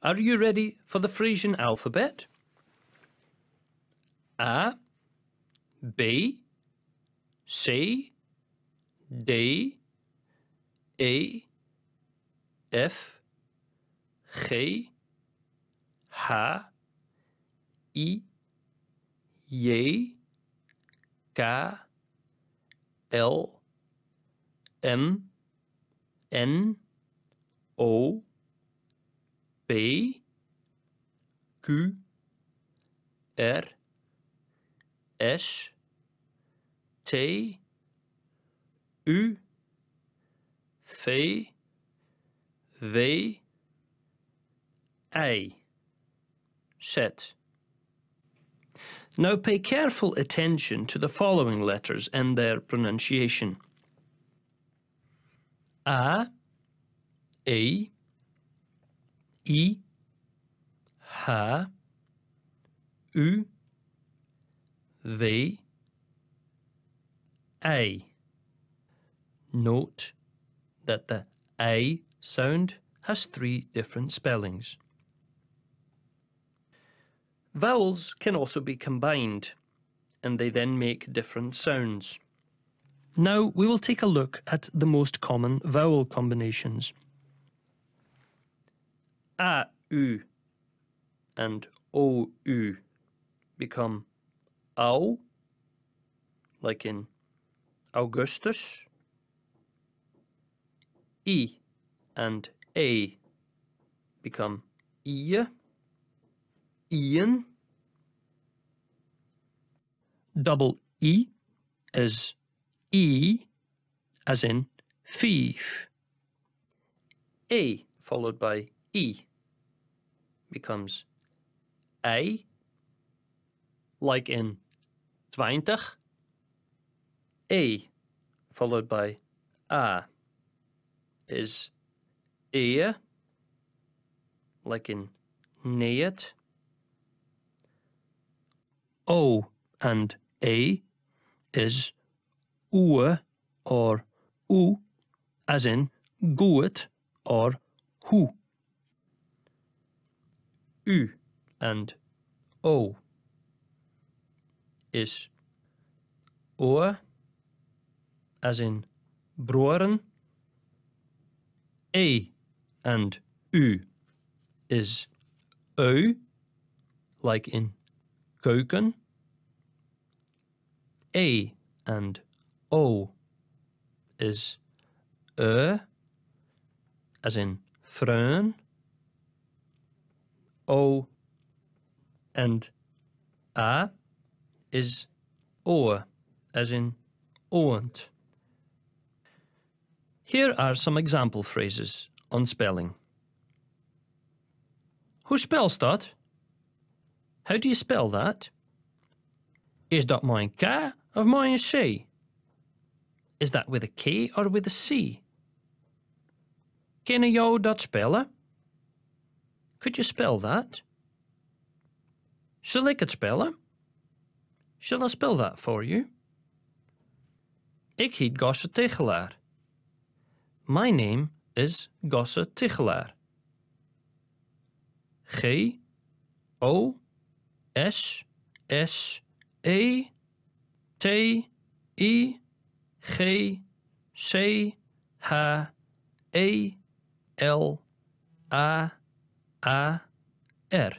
Are you ready for the Frisian alphabet? A, B, C, D, E, F, G, H, I, J, K, L, M, N, O, B Q R S T U V V A set. Now pay careful attention to the following letters and their pronunciation. A, E i, ha u v a. Note that the a sound has three different spellings. Vowels can also be combined, and they then make different sounds. Now we will take a look at the most common vowel combinations. AU and OU become AU, like in Augustus. E and A become Ia, Ian. Double E is E as in thief. A followed by E becomes A, like in twintig, e, followed by a, is eer, like in neet, o and a is u or u, as in goed or who. U and O is O as in broeren. E and U is o like in keuken. A and O is er, as in frön O and A is oer, as in oant. Here are some example phrases on spelling. Who spells that? How do you spell that? Is that my K of mijn C? Is that with a K or with a C? Kennen yo dat spellen? Could you spell that? Shall I could spell it? Shall I spell that for you? Ik heet Gosse Tegelaar. My name is Gosse Tegelaar. G O S S E T E G C H A L A A R.